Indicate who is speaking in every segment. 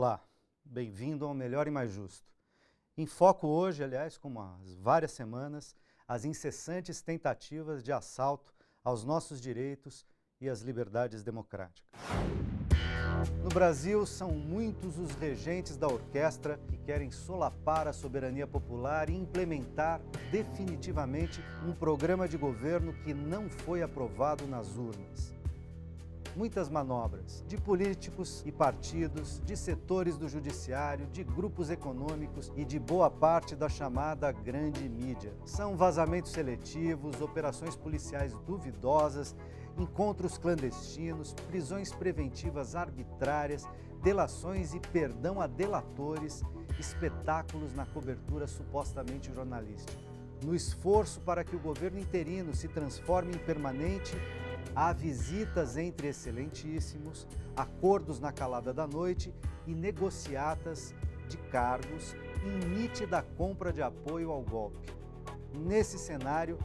Speaker 1: Olá, bem-vindo ao Melhor e Mais Justo. Em foco hoje, aliás, como há várias semanas, as incessantes tentativas de assalto aos nossos direitos e às liberdades democráticas. No Brasil, são muitos os regentes da orquestra que querem solapar a soberania popular e implementar definitivamente um programa de governo que não foi aprovado nas urnas muitas manobras de políticos e partidos, de setores do judiciário, de grupos econômicos e de boa parte da chamada grande mídia. São vazamentos seletivos, operações policiais duvidosas, encontros clandestinos, prisões preventivas arbitrárias, delações e perdão a delatores, espetáculos na cobertura supostamente jornalística. No esforço para que o governo interino se transforme em permanente, Há visitas entre excelentíssimos, acordos na calada da noite e negociatas de cargos em nítida compra de apoio ao golpe. Nesse cenário,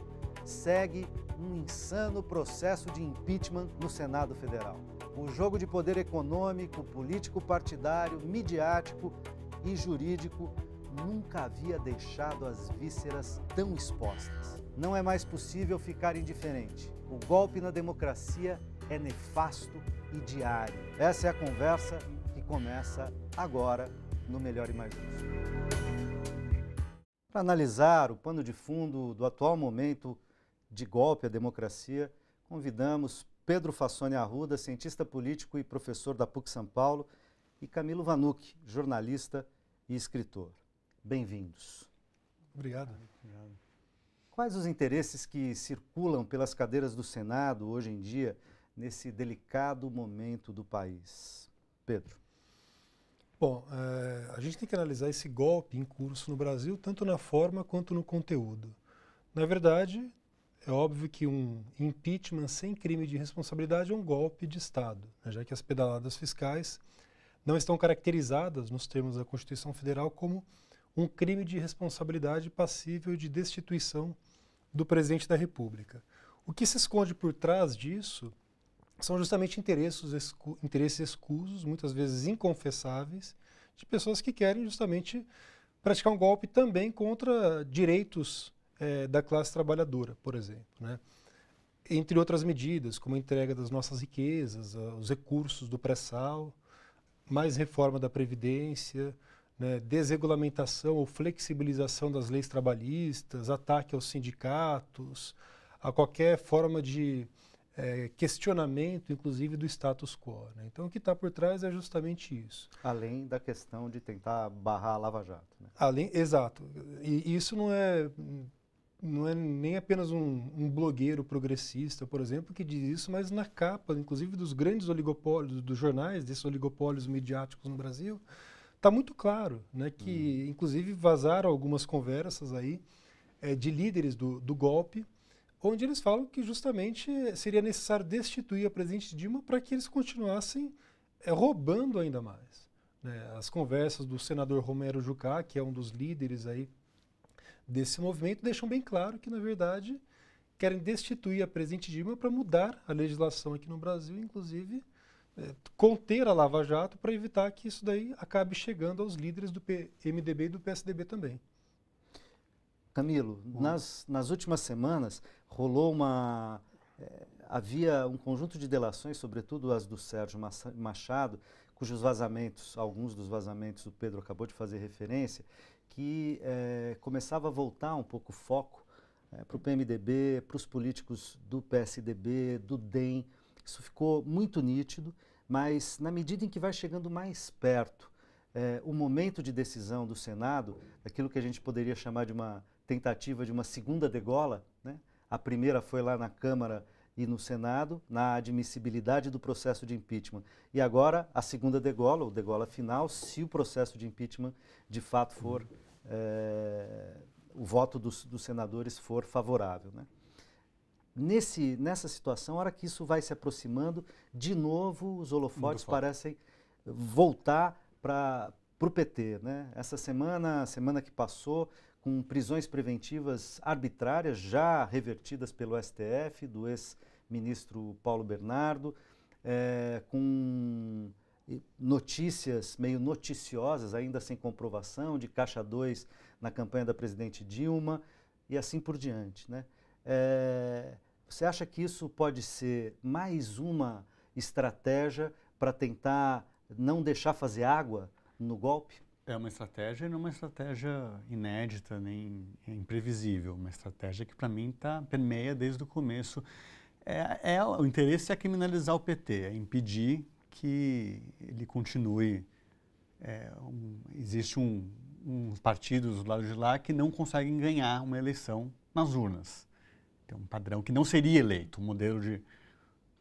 Speaker 1: segue um insano processo de impeachment no Senado Federal. O jogo de poder econômico, político partidário, midiático e jurídico nunca havia deixado as vísceras tão expostas. Não é mais possível ficar indiferente. O golpe na democracia é nefasto e diário. Essa é a conversa que começa agora no Melhor e Mais Justo. Para analisar o pano de fundo do atual momento de golpe à democracia, convidamos Pedro Fassoni Arruda, cientista político e professor da PUC São Paulo, e Camilo Vanucci, jornalista e escritor. Bem-vindos.
Speaker 2: Obrigado. Obrigado.
Speaker 1: Quais os interesses que circulam pelas cadeiras do Senado hoje em dia, nesse delicado momento do país? Pedro.
Speaker 2: Bom, é, a gente tem que analisar esse golpe em curso no Brasil, tanto na forma quanto no conteúdo. Na verdade, é óbvio que um impeachment sem crime de responsabilidade é um golpe de Estado, né, já que as pedaladas fiscais não estão caracterizadas, nos termos da Constituição Federal, como um crime de responsabilidade passível de destituição do presidente da República. O que se esconde por trás disso são justamente interesses, escu interesses escusos, muitas vezes inconfessáveis, de pessoas que querem justamente praticar um golpe também contra direitos é, da classe trabalhadora, por exemplo. Né? Entre outras medidas, como a entrega das nossas riquezas, os recursos do pré-sal, mais reforma da Previdência, né, desregulamentação ou flexibilização das leis trabalhistas, ataque aos sindicatos, a qualquer forma de é, questionamento, inclusive, do status quo. Né? Então, o que está por trás é justamente isso.
Speaker 1: Além da questão de tentar barrar a Lava
Speaker 2: Jato. Né? Além, exato. E, e isso não é não é nem apenas um, um, blogueiro progressista, por exemplo, que diz isso, mas na capa, inclusive, dos grandes oligopólios, dos jornais, desses oligopólios midiáticos no Brasil, está muito claro, né, que uhum. inclusive vazaram algumas conversas aí é, de líderes do, do, golpe, onde eles falam que justamente seria necessário destituir a presidente Dilma para que eles continuassem é, roubando ainda mais. Né? As conversas do senador Romero Jucá, que é um dos líderes aí desse movimento, deixam bem claro que na verdade querem destituir a presidente Dilma para mudar a legislação aqui no Brasil, inclusive conter a Lava Jato para evitar que isso daí acabe chegando aos líderes do PMDB e do PSDB também.
Speaker 1: Camilo, nas, nas últimas semanas rolou uma. É, havia um conjunto de delações, sobretudo as do Sérgio Machado, cujos vazamentos, alguns dos vazamentos o Pedro acabou de fazer referência, que é, começava a voltar um pouco o foco é, eh, para o PMDB, para os políticos do PSDB, do DEM. Isso ficou muito nítido, mas na medida em que vai chegando mais perto é, o momento de decisão do Senado, aquilo que a gente poderia chamar de uma tentativa de uma segunda degola, né? a primeira foi lá na Câmara e no Senado, na admissibilidade do processo de impeachment. E agora, a segunda degola, ou degola final, se o processo de impeachment de fato for. É, o voto dos, dos senadores for favorável. Né? nesse, nessa situação, a hora que isso vai se aproximando, de novo os holofotes parecem voltar para o PT. Né? Essa semana, semana que passou, com prisões preventivas arbitrárias já revertidas pelo STF, do ex-ministro Paulo Bernardo, é, com notícias meio noticiosas, ainda sem comprovação, de Caixa 2 na campanha da presidente Dilma e assim por diante. Né? É, você acha que isso pode ser mais uma estratégia para tentar não deixar fazer água no golpe?
Speaker 3: É uma estratégia, e não é uma estratégia inédita nem imprevisível, uma estratégia que para mim tá permeia desde o começo. É, é, o interesse é criminalizar o PT, é impedir que ele continue. É, um, existe um, uns partidos do lado de lá que não conseguem ganhar uma eleição nas urnas. Tem um padrão que não seria eleito, um modelo de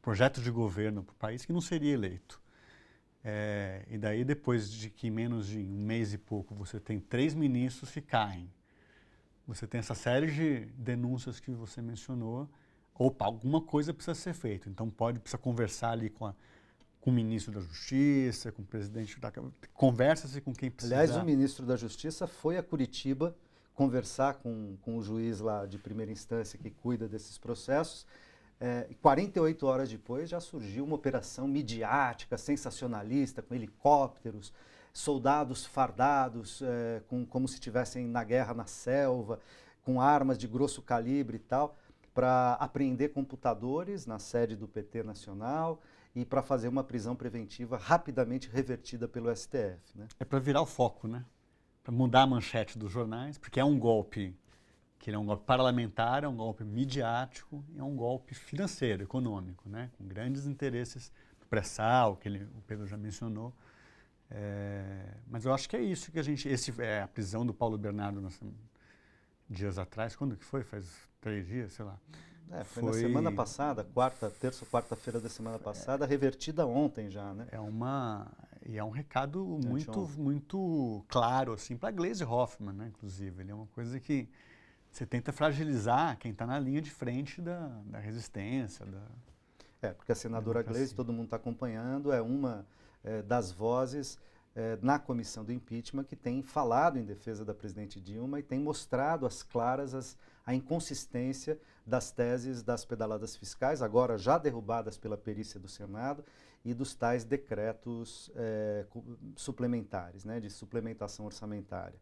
Speaker 3: projeto de governo para o país que não seria eleito. É, e daí, depois de que em menos de um mês e pouco você tem três ministros que caem, você tem essa série de denúncias que você mencionou, opa, alguma coisa precisa ser feita. Então, pode, precisa conversar ali com a, com o ministro da Justiça, com o presidente da Câmara. Conversa-se com quem precisa. Aliás, o
Speaker 1: ministro da Justiça foi a Curitiba conversar com, com o juiz lá de primeira instância que cuida desses processos. É, 48 horas depois já surgiu uma operação midiática, sensacionalista, com helicópteros, soldados fardados, é, com, como se estivessem na guerra na selva, com armas de grosso calibre e tal, para apreender computadores na sede do PT Nacional e para fazer uma prisão preventiva rapidamente revertida pelo STF. Né?
Speaker 3: É para virar o foco, né? para mudar a manchete dos jornais, porque é um golpe que é um golpe parlamentar, é um golpe midiático, é um golpe financeiro, econômico, né? com grandes interesses do pré-sal, que ele, o Pedro já mencionou. É, mas eu acho que é isso que a gente. Esse, é, a prisão do Paulo Bernardo nós, dias atrás, quando que foi? Faz três dias, sei lá. É, foi, foi, na semana passada,
Speaker 1: quarta, terça, quarta-feira da semana é. passada, revertida ontem já, né?
Speaker 3: É uma, e é um recado é muito, muito claro, assim, para Glaze Hoffman, né, inclusive. Ele é uma coisa que você tenta fragilizar quem está na linha de frente da, da resistência. Da, é,
Speaker 1: porque a senadora Glaze, todo mundo está acompanhando, é uma é, das vozes é, na comissão do impeachment que tem falado em defesa da presidente Dilma e tem mostrado às claras as, a inconsistência das teses das pedaladas fiscais, agora já derrubadas pela perícia do Senado, e dos tais decretos é, suplementares, né, de suplementação orçamentária.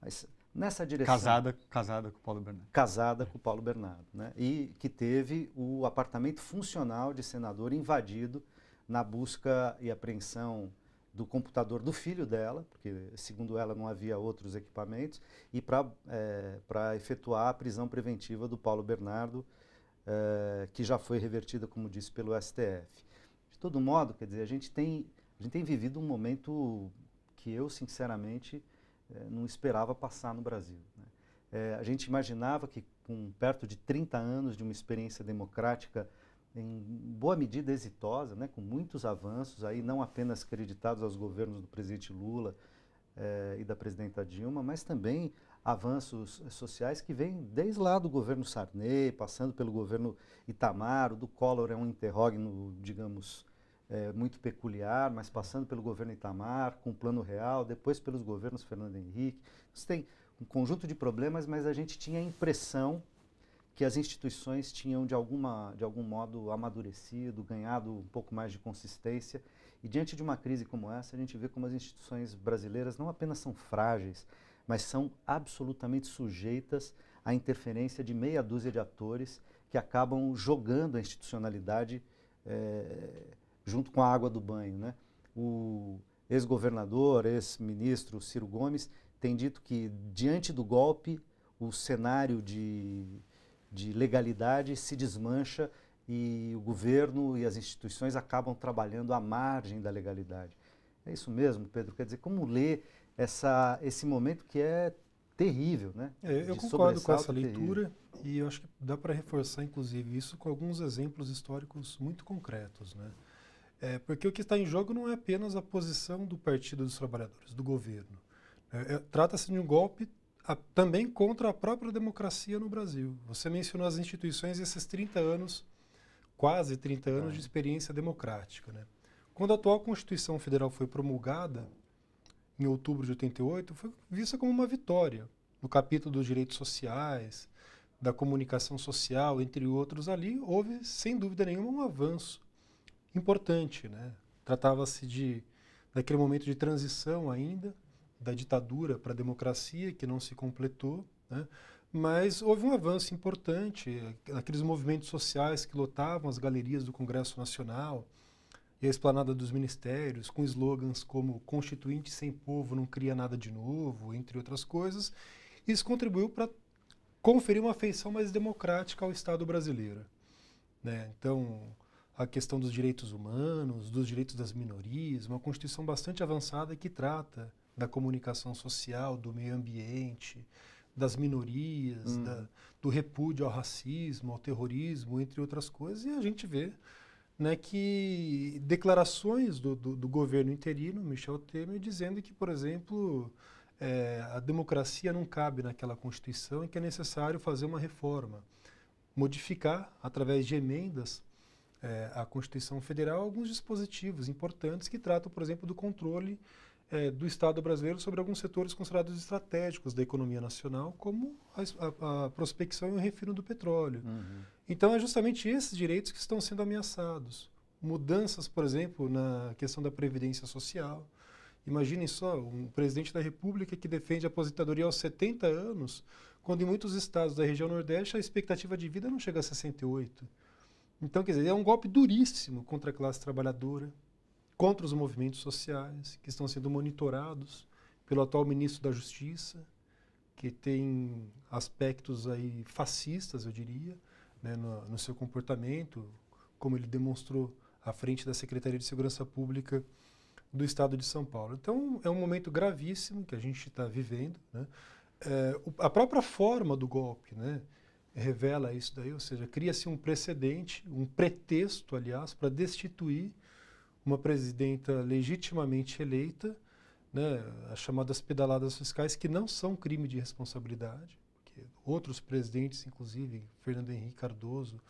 Speaker 1: Mas, nessa direção. Casada,
Speaker 3: casada com o Paulo Bernardo.
Speaker 1: Casada com o Paulo Bernardo, né? E que teve o apartamento funcional de senador invadido na busca e apreensão do computador do filho dela, porque segundo ela não havia outros equipamentos, e para é, efetuar a prisão preventiva do Paulo Bernardo, é, que já foi revertida, como disse, pelo STF todo modo, quer dizer, a gente tem, a gente tem vivido um momento que eu, sinceramente, eh, não esperava passar no Brasil. Né? Eh, a gente imaginava que, com perto de 30 anos de uma experiência democrática em boa medida exitosa, né, com muitos avanços, aí não apenas creditados aos governos do presidente Lula eh, e da presidenta Dilma, mas também avanços sociais que vêm desde lá do governo Sarney, passando pelo governo Itamar, o do Collor é um interrogno, digamos, é, muito peculiar, mas passando pelo governo Itamar, com o Plano Real, depois pelos governos Fernando Henrique. Você tem um conjunto de problemas, mas a gente tinha a impressão que as instituições tinham de, alguma, de algum modo amadurecido, ganhado um pouco mais de consistência. E diante de uma crise como essa, a gente vê como as instituições brasileiras não apenas são frágeis, mas são absolutamente sujeitas à interferência de meia dúzia de atores que acabam jogando a institucionalidade é, junto com a água do banho. Né? O ex-governador, ex-ministro Ciro Gomes, tem dito que, diante do golpe, o cenário de, de legalidade se desmancha e o governo e as instituições acabam trabalhando à margem da legalidade. É isso mesmo, Pedro? Quer dizer, como ler essa, esse momento que é terrível, né? É, eu concordo com essa leitura
Speaker 2: e eu acho que dá para reforçar, inclusive, isso com alguns exemplos históricos muito concretos, né? É, porque o que está em jogo não é apenas a posição do Partido dos Trabalhadores, do governo. É, é, Trata-se de um golpe a, também contra a própria democracia no Brasil. Você mencionou as instituições e esses 30 anos, quase 30 anos de é. experiência democrática. Né? Quando a atual Constituição Federal foi promulgada, em outubro de 88, foi vista como uma vitória no capítulo dos direitos sociais, da comunicação social, entre outros ali, houve, sem dúvida nenhuma, um avanço importante. Né? Tratava-se de daquele momento de transição ainda, da ditadura para a democracia, que não se completou, né? mas houve um avanço importante, aqueles movimentos sociais que lotavam as galerias do Congresso Nacional e a esplanada dos ministérios, com slogans como Constituinte sem povo não cria nada de novo, entre outras coisas, isso contribuiu para conferir uma feição mais democrática ao Estado brasileiro. Né? Então, a questão dos direitos humanos, dos direitos das minorias, uma Constituição bastante avançada que trata da comunicação social, do meio ambiente, das minorias, hum. da, do repúdio ao racismo, ao terrorismo, entre outras coisas, e a gente vê né, que declarações do, do, do governo interino, Michel Temer, dizendo que, por exemplo, é, a democracia não cabe naquela Constituição e que é necessário fazer uma reforma, modificar através de emendas é, à Constituição Federal alguns dispositivos importantes que tratam, por exemplo, do controle é, do Estado brasileiro sobre alguns setores considerados estratégicos da economia nacional, como a, a, a prospecção e o refino do petróleo. Uhum. Então, é justamente esses direitos que estão sendo ameaçados. Mudanças, por exemplo, na questão da previdência social. Imaginem só, um presidente da República que defende a aposentadoria aos 70 anos, quando em muitos estados da região Nordeste a expectativa de vida não chega a 68. Então, quer dizer, é um golpe duríssimo contra a classe trabalhadora, contra os movimentos sociais, que estão sendo monitorados pelo atual ministro da Justiça, que tem aspectos aí fascistas, eu diria, né, no, no seu comportamento, como ele demonstrou à frente da Secretaria de Segurança Pública do Estado de São Paulo. Então, é um momento gravíssimo que a gente está vivendo. Né? É, a própria forma do golpe, né? revela isso daí, ou seja, cria-se um precedente, um pretexto, aliás, para destituir uma presidenta legitimamente eleita, né, as chamadas pedaladas fiscais, que não são crime de responsabilidade, porque outros presidentes, inclusive Fernando Henrique Cardoso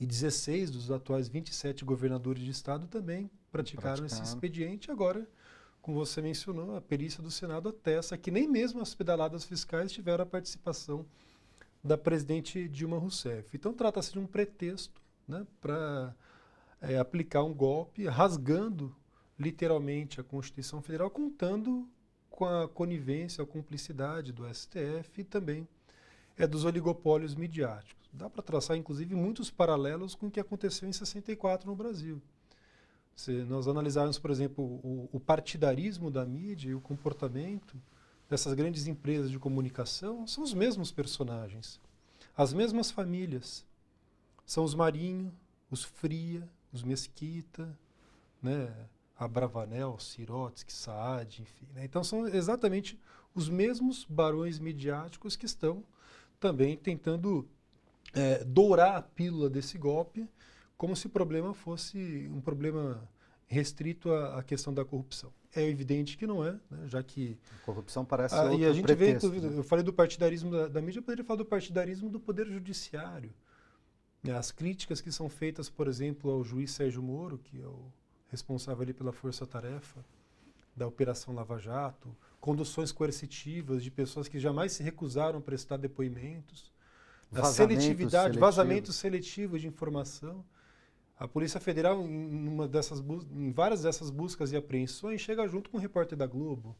Speaker 2: e 16 dos atuais 27 governadores de estado também praticaram, praticaram. esse expediente. Agora, como você mencionou, a perícia do Senado atesta que nem mesmo as pedaladas fiscais tiveram a participação da presidente Dilma Rousseff. Então trata-se de um pretexto né, para é, aplicar um golpe, rasgando literalmente a Constituição Federal, contando com a conivência, a cumplicidade do STF e também é dos oligopólios midiáticos. Dá para traçar, inclusive, muitos paralelos com o que aconteceu em 64 no Brasil. Se nós analisarmos, por exemplo, o, o partidarismo da mídia e o comportamento, dessas grandes empresas de comunicação são os mesmos personagens, as mesmas famílias. São os Marinho, os Fria, os Mesquita, né? Abravanel, Sirotsky, Saad, enfim. Né? Então são exatamente os mesmos barões midiáticos que estão também tentando é, dourar a pílula desse golpe, como se o problema fosse um problema restrito à, à questão da corrupção é evidente que não é, né? já que...
Speaker 1: A corrupção parece ah, outro E a gente pretexto, vê, né?
Speaker 2: eu falei do partidarismo da, da, mídia, eu poderia falar do partidarismo do Poder Judiciário. Né? As críticas que são feitas, por exemplo, ao juiz Sérgio Moro, que é o responsável ali pela força-tarefa da Operação Lava Jato, conduções coercitivas de pessoas que jamais se recusaram a prestar depoimentos, vazamentos a seletividade, seletivo. vazamentos seletivos de informação. A Polícia Federal, em, uma dessas em várias dessas buscas e apreensões, chega junto com o repórter da Globo.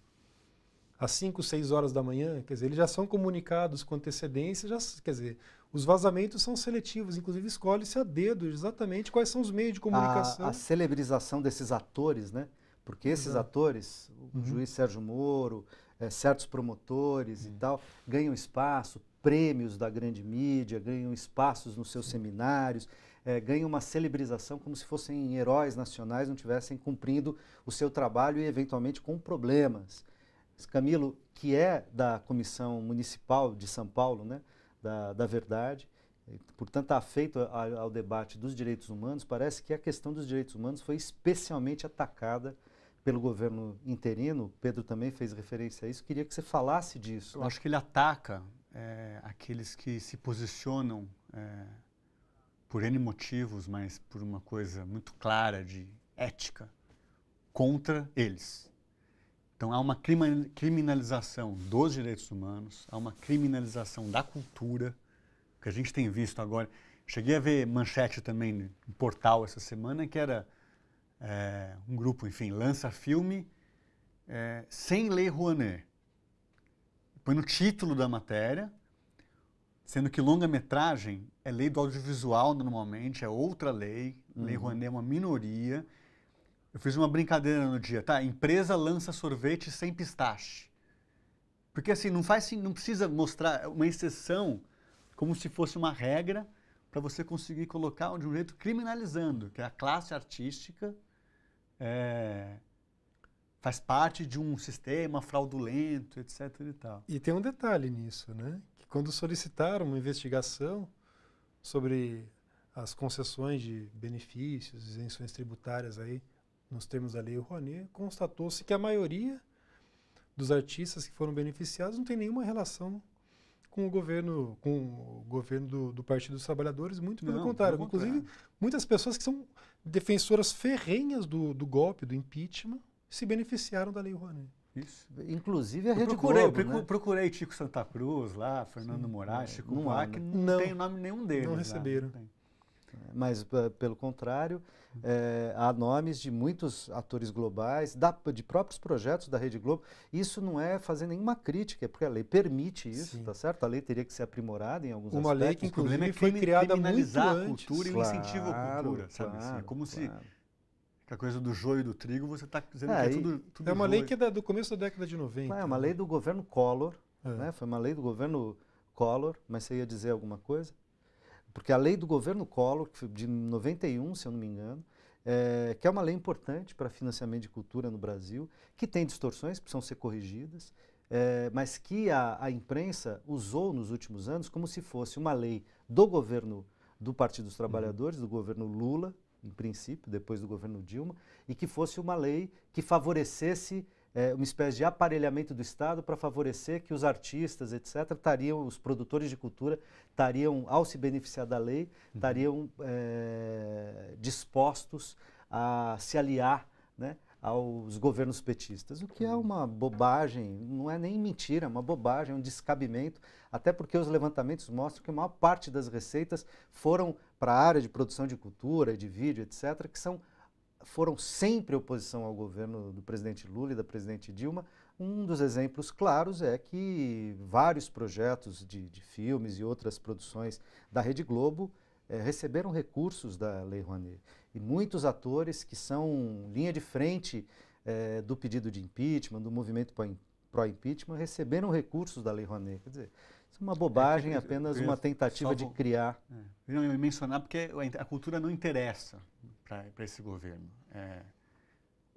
Speaker 2: Às 5, 6 horas da manhã, quer dizer, eles já são comunicados com antecedência, já, quer dizer, os vazamentos são seletivos,
Speaker 1: inclusive escolhe-se a dedo exatamente quais são os meios de comunicação. A, a celebrização desses atores, né? Porque esses uhum. atores, o uhum. juiz Sérgio Moro, é, certos promotores e uhum. tal, ganham espaço, prêmios da grande mídia, ganham espaços nos seus Sim. seminários, é, ganham uma celebrização como se fossem heróis nacionais, não tivessem cumprindo o seu trabalho e eventualmente com problemas. Camilo, que é da Comissão Municipal de São Paulo, né, da, da Verdade, portanto afeito ao, ao debate dos direitos humanos, parece que a questão dos direitos humanos foi especialmente atacada pelo governo interino, Pedro também fez referência a isso, queria que você falasse disso.
Speaker 3: Eu né? acho que ele ataca é, aqueles que se posicionam é, por N motivos, mas por uma coisa muito clara de ética, contra eles. Então há uma criminalização dos direitos humanos, há uma criminalização da cultura, que a gente tem visto agora. Cheguei a ver manchete também no portal essa semana que era é, um grupo, enfim, lança filme é, sem ler Rouanet. Põe no título da matéria, sendo que longa-metragem é lei do audiovisual normalmente, é outra lei, uhum. lei Rouanet é uma minoria. Eu fiz uma brincadeira no dia, tá? Empresa lança sorvete sem pistache. Porque assim, não faz não precisa mostrar uma exceção como se fosse uma regra para você conseguir colocar de um jeito criminalizando, que é a classe artística é, faz parte de um sistema fraudulento, etc. E, tal. e
Speaker 2: tem um detalhe nisso, né? Que quando solicitaram uma investigação sobre as concessões de benefícios, isenções tributárias aí, nos termos da lei Rouanet, constatou-se que a maioria dos artistas que foram beneficiados não tem nenhuma relação com o governo, com o governo do, do Partido dos Trabalhadores, muito pelo não, contrário. Inclusive, muitas pessoas que são defensoras ferrenhas do, do golpe, do impeachment, se beneficiaram da Lei Rouanet.
Speaker 1: Isso. Inclusive a eu Rede procurei, Globo, né?
Speaker 3: procurei Tico Santa Cruz lá, Fernando Sim, Moraes, Chico não, Buarque, não, não tem nome nenhum deles. Não receberam. Lá,
Speaker 1: não mas, pelo contrário, é, há nomes de muitos atores globais, da, de próprios projetos da Rede Globo. Isso não é fazer nenhuma crítica, é porque a lei permite isso, Sim. tá certo? A lei teria que ser aprimorada em alguns Uma aspectos. Uma lei que, inclusive, é foi criada muito a cultura antes. e claro, incentivo à cultura, sabe? Assim, claro, assim, é como
Speaker 3: claro. se a coisa do joio e do trigo, você está dizendo é, que é, é tudo, tudo É uma joio. lei que
Speaker 1: é da, do começo da década de 90. É uma né? lei do governo Collor, é. né? foi uma lei do governo Collor, mas você ia dizer alguma coisa? Porque a lei do governo Collor, de 91, se eu não me engano, é, que é uma lei importante para financiamento de cultura no Brasil, que tem distorções, precisam ser corrigidas, é, mas que a, a, imprensa usou nos últimos anos como se fosse uma lei do governo do Partido dos Trabalhadores, uhum. do governo Lula, em princípio, depois do governo Dilma, e que fosse uma lei que favorecesse é, uma espécie de aparelhamento do Estado para favorecer que os artistas, etc., estariam, os produtores de cultura, estariam, ao se beneficiar da lei, estariam uhum. é, dispostos a se aliar né, aos governos petistas, o que é uma bobagem, não é nem mentira, é uma bobagem, é um descabimento, até porque os levantamentos mostram que a maior parte das receitas foram para a área de produção de cultura, de vídeo, etc., que são foram sempre oposição ao governo do presidente Lula e da presidente Dilma. Um dos exemplos claros é que vários projetos de, de filmes e outras produções da Rede Globo é, receberam recursos da Lei Rouanet. E muitos atores que são linha de frente é, do pedido de impeachment, do movimento pró-impeachment, receberam recursos da Lei Rouanet. Quer dizer, isso é uma bobagem, é, apenas uma tentativa de criar.
Speaker 3: É, não, eu mencionar porque a cultura não interessa para esse governo. É,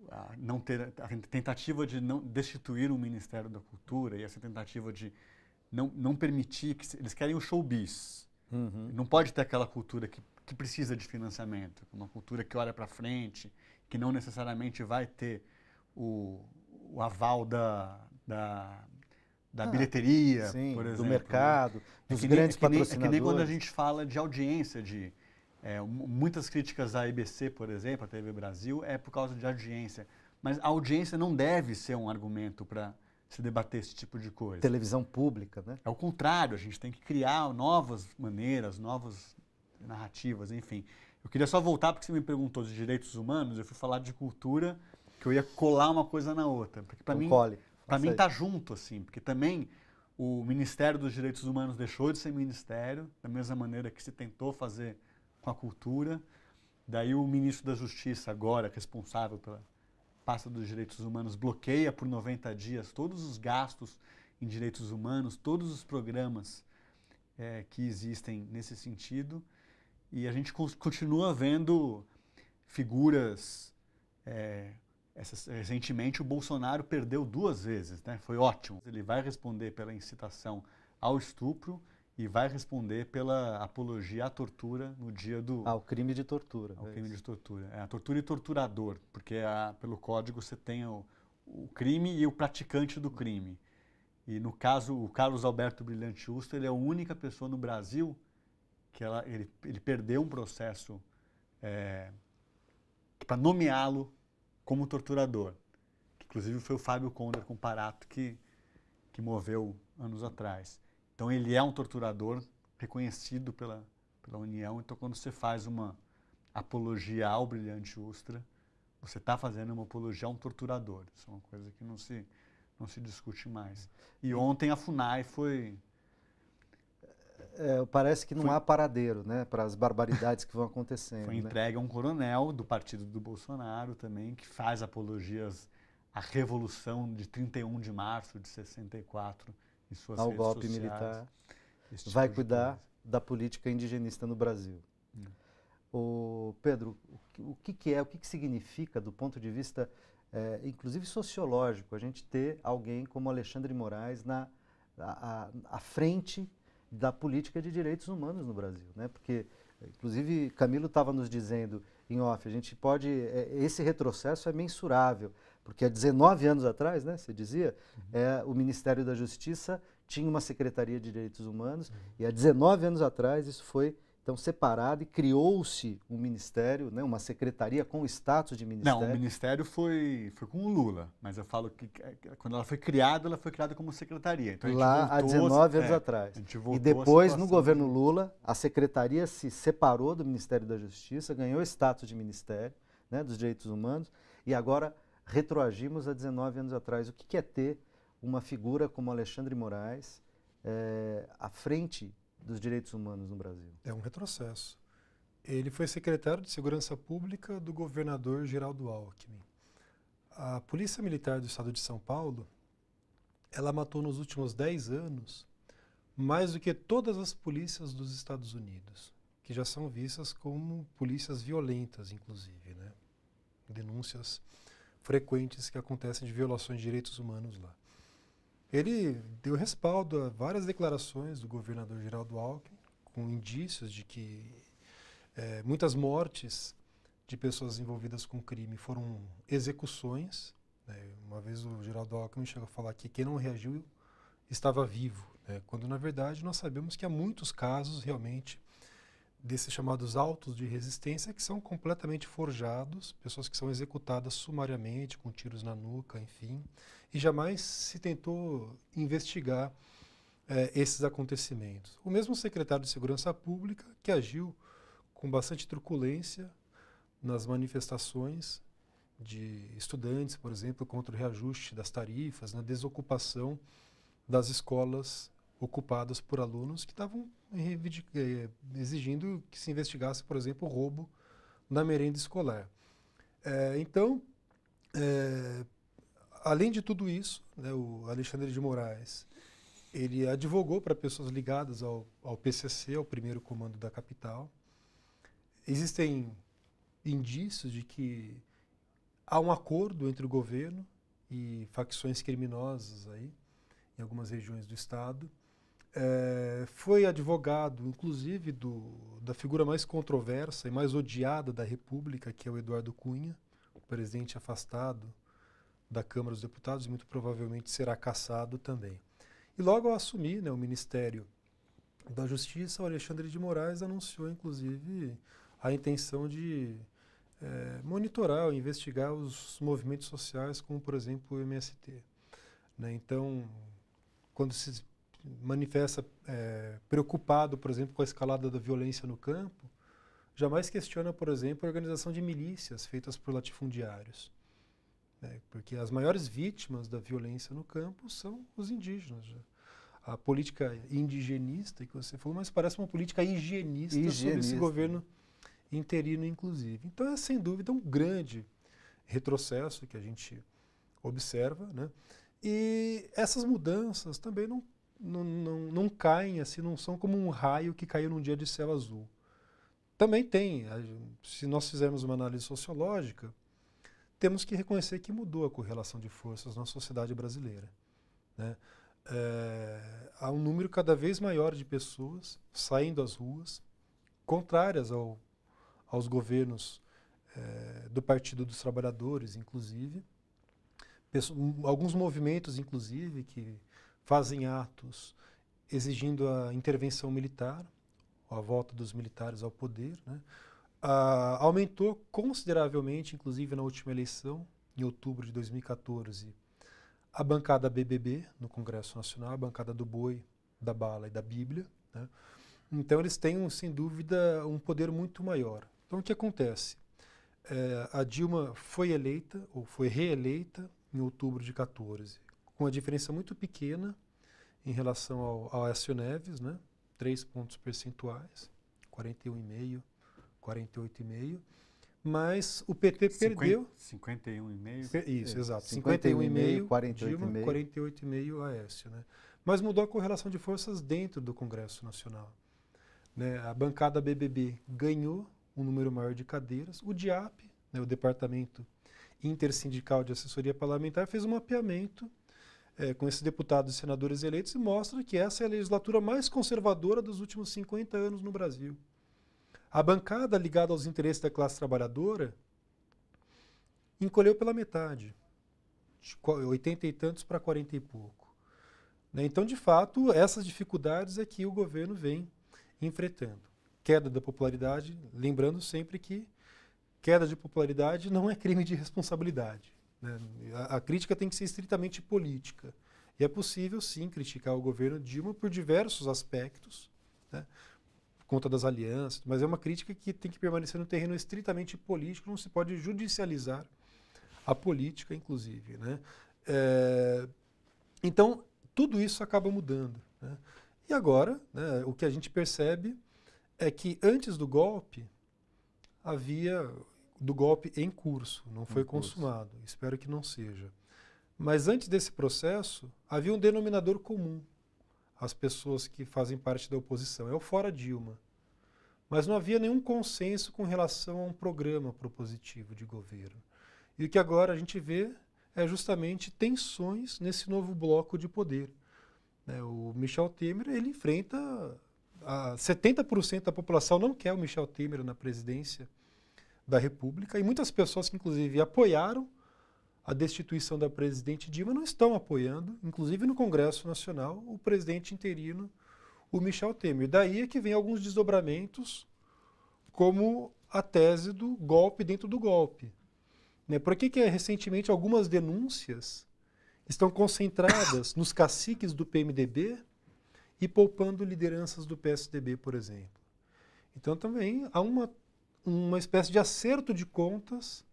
Speaker 3: a, não ter, a tentativa de não destituir o Ministério da Cultura e essa tentativa de não, não permitir que... eles querem o showbiz. Uhum. Não pode ter aquela cultura que, que precisa de financiamento, uma cultura que olha para frente, que não necessariamente vai ter o, o aval da, da, da ah, bilheteria, sim, por exemplo. Do né? mercado, é dos é grandes nem, é patrocinadores. Nem, é que nem quando a gente fala de audiência de, é, muitas críticas à EBC, por exemplo, à TV Brasil, é por causa de audiência. Mas a audiência não deve ser um argumento para se debater esse tipo de coisa. Televisão pública, né? É o contrário, a gente tem que criar novas maneiras, novas narrativas, enfim. Eu queria só voltar porque você me perguntou de direitos humanos, eu fui falar de cultura, que eu ia colar uma coisa na outra, porque para mim, para mim tá junto assim, porque também o Ministério dos Direitos Humanos deixou de ser ministério, da mesma maneira que se tentou fazer com a cultura. Daí o ministro da Justiça, agora responsável pela pasta dos direitos humanos, bloqueia por 90 dias todos os gastos em direitos humanos, todos os programas é, que existem nesse sentido. E a gente continua vendo figuras. É, recentemente o Bolsonaro perdeu duas vezes, né? foi ótimo. Ele vai responder pela incitação ao estupro e vai responder pela apologia à tortura no dia do... Ao crime de tortura. Ao é crime isso. de tortura. É, a tortura e torturador, porque a, pelo código você tem o, o crime e o praticante do crime. E no caso, o Carlos Alberto Brilhante Justo, ele é a única pessoa no Brasil que ela, ele, ele perdeu um processo é, para nomeá-lo como torturador. Que, inclusive foi o Fábio Conder parato que, que moveu anos atrás. Então ele é um torturador reconhecido pela, pela União. Então quando você faz uma apologia ao brilhante Ustra, você está fazendo uma apologia a um torturador. Isso é uma coisa que não se, não se discute mais. E ontem a FUNAI foi...
Speaker 1: É, é, parece que não foi, há paradeiro né, para as barbaridades que vão acontecendo. Foi né? entregue
Speaker 3: né? a um coronel do partido do Bolsonaro também, que faz apologias à revolução de 31 de março de 64, em suas ao golpe sociais, militar, tipo vai
Speaker 1: cuidar coisa. da política indigenista no Brasil. Hum. O Pedro, o que, o que, é, o que, significa do ponto de vista, é, inclusive sociológico, a gente ter alguém como Alexandre Moraes na a, a, à frente da política de direitos humanos no Brasil, né? Porque, inclusive, Camilo estava nos dizendo em off, a gente pode, é, esse retrocesso é mensurável porque há 19 anos atrás, né, você dizia, uhum. é, o Ministério da Justiça tinha uma Secretaria de Direitos Humanos, uhum. e há 19 anos atrás isso foi então separado e criou-se um ministério, né, uma secretaria com status de ministério. Não, o ministério foi, foi com o Lula,
Speaker 3: mas eu falo que quando ela foi criada, ela foi criada como secretaria. Então, Lá voltou, há 19 anos é, atrás. e depois, no
Speaker 1: governo Lula, a secretaria se separou do Ministério da Justiça, ganhou status de ministério né, dos direitos humanos, e agora retroagimos a 19 anos atrás. O que, é ter uma figura como Alexandre Moraes é, à frente dos direitos humanos no Brasil? É um retrocesso.
Speaker 2: Ele foi secretário de Segurança Pública do governador Geraldo Alckmin. A Polícia Militar do Estado de São Paulo, ela matou nos últimos 10 anos mais do que todas as polícias dos Estados Unidos, que já são vistas como polícias violentas, inclusive, né? Denúncias frequentes que acontecem de violações de direitos humanos lá. Ele deu respaldo a várias declarações do governador Geraldo Alckmin, com indícios de que é, muitas mortes de pessoas envolvidas com crime foram execuções. Né? Uma vez o Geraldo Alckmin chegou a falar que quem não reagiu estava vivo, né? quando na verdade nós sabemos que há muitos casos realmente desses chamados autos de resistência que são completamente forjados, pessoas que são executadas sumariamente, com tiros na nuca, enfim, e jamais se tentou investigar é, esses acontecimentos. O mesmo secretário de Segurança Pública que agiu com bastante truculência nas manifestações de estudantes, por exemplo, contra o reajuste das tarifas, na né, desocupação das escolas ocupadas por alunos que estavam eh, eh, exigindo que se investigasse, por exemplo, o roubo na merenda escolar. É, então, é, além de tudo isso, né, o Alexandre de Moraes ele advogou para pessoas ligadas ao, ao PCC, ao primeiro comando da capital. Existem indícios de que há um acordo entre o governo e facções criminosas aí em algumas regiões do estado é, foi advogado, inclusive, do, da figura mais controversa e mais odiada da República, que é o Eduardo Cunha, o presidente afastado da Câmara dos Deputados e muito provavelmente será cassado também. E logo ao assumir né, o Ministério da Justiça, o Alexandre de Moraes anunciou, inclusive, a intenção de é, monitorar investigar os movimentos sociais, como, por exemplo, o MST. Né? Então, quando se manifesta é, preocupado, por exemplo, com a escalada da violência no campo, jamais questiona, por exemplo, a organização de milícias feitas por latifundiários. Né? Porque as maiores vítimas da violência no campo são os indígenas. Já. Né? A política indigenista que você falou, mas parece uma política higienista, higienista. sobre esse governo interino, inclusive. Então é, sem dúvida, um grande retrocesso que a gente observa, né? E essas mudanças também não não, não, não caem assim, não são como um raio que caiu num dia de céu azul. Também tem, se nós fizermos uma análise sociológica, temos que reconhecer que mudou a correlação de forças na sociedade brasileira. Né? É, há um número cada vez maior de pessoas saindo às ruas, contrárias ao, aos governos é, do Partido dos Trabalhadores, inclusive. Pesso alguns movimentos, inclusive, que fazem atos exigindo a intervenção militar, a volta dos militares ao poder, né? ah, aumentou consideravelmente, inclusive na última eleição, em outubro de 2014, a bancada BBB no Congresso Nacional, a bancada do boi, da bala e da Bíblia. Né? Então eles têm, sem dúvida, um poder muito maior. Então o que acontece? É, a Dilma foi eleita, ou foi reeleita, em outubro de 2014 com uma diferença muito pequena em relação ao, ao Aécio Neves, né? 3 pontos percentuais, 41,5, 48,5. Mas o PT perdeu. 51,5? Isso, é, exato. 51,5, 48,5. 48,5 Aécio. Né? Mas mudou a correlação de forças dentro do Congresso Nacional. Né? A bancada BBB ganhou um número maior de cadeiras. O DIAP, né, o Departamento Intersindical de Assessoria Parlamentar, fez um mapeamento é, com esses deputados e senadores eleitos e mostra que essa é a legislatura mais conservadora dos últimos 50 anos no Brasil. A bancada ligada aos interesses da classe trabalhadora encolheu pela metade, de 80 e tantos para 40 e pouco. Né? Então, de fato, essas dificuldades é que o governo vem enfrentando. Queda da popularidade, lembrando sempre que queda de popularidade não é crime de responsabilidade. Né? A, a crítica tem que ser estritamente política. E é possível, sim, criticar o governo Dilma por diversos aspectos, né? por conta das alianças, mas é uma crítica que tem que permanecer no terreno estritamente político, não se pode judicializar a política, inclusive. Né? É, então, tudo isso acaba mudando. Né? E agora, né, o que a gente percebe é que antes do golpe havia do golpe em curso, não foi consumado. Espero que não seja. Mas antes desse processo, havia um denominador comum às pessoas que fazem parte da oposição: é o fora Dilma. Mas não havia nenhum consenso com relação a um programa propositivo de governo. E o que agora a gente vê é justamente tensões nesse novo bloco de poder. Né, o Michel Temer ele enfrenta ah, a 70% da população não quer o Michel Temer na presidência da República e muitas pessoas que, inclusive, apoiaram a destituição da presidente Dilma não estão apoiando, inclusive no Congresso Nacional, o presidente interino, o Michel Temer. Daí é que vem alguns desdobramentos, como a tese do golpe dentro do golpe. Né? Por que, que eh, recentemente algumas denúncias estão concentradas nos caciques do PMDB e poupando lideranças do PSDB, por exemplo? Então também há uma uma espécie de acerto de contas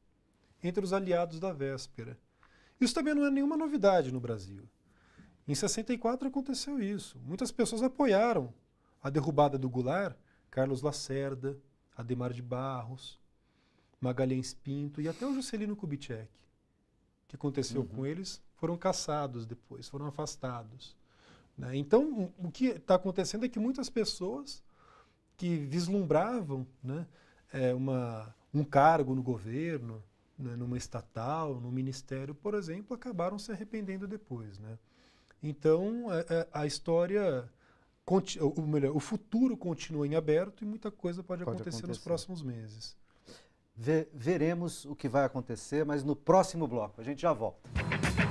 Speaker 2: entre os aliados da véspera. Isso também não é nenhuma novidade no Brasil. Em 64 aconteceu isso. Muitas pessoas apoiaram a derrubada do Goulart, Carlos Lacerda, Ademar de Barros, Magalhães Pinto e até o Juscelino Kubitschek. O que aconteceu uhum. com eles? Foram caçados depois, foram afastados. Né? Então, o que está acontecendo é que muitas pessoas que vislumbravam né, é, uma, um cargo no governo, né, numa estatal, no num ministério, por exemplo, acabaram se arrependendo depois. Né? Então, a, é, é, a história,
Speaker 1: ou melhor, o futuro continua em aberto e muita
Speaker 2: coisa pode, pode acontecer, acontecer nos
Speaker 1: próximos meses. Veremos o que vai acontecer, mas no próximo bloco. A gente já volta.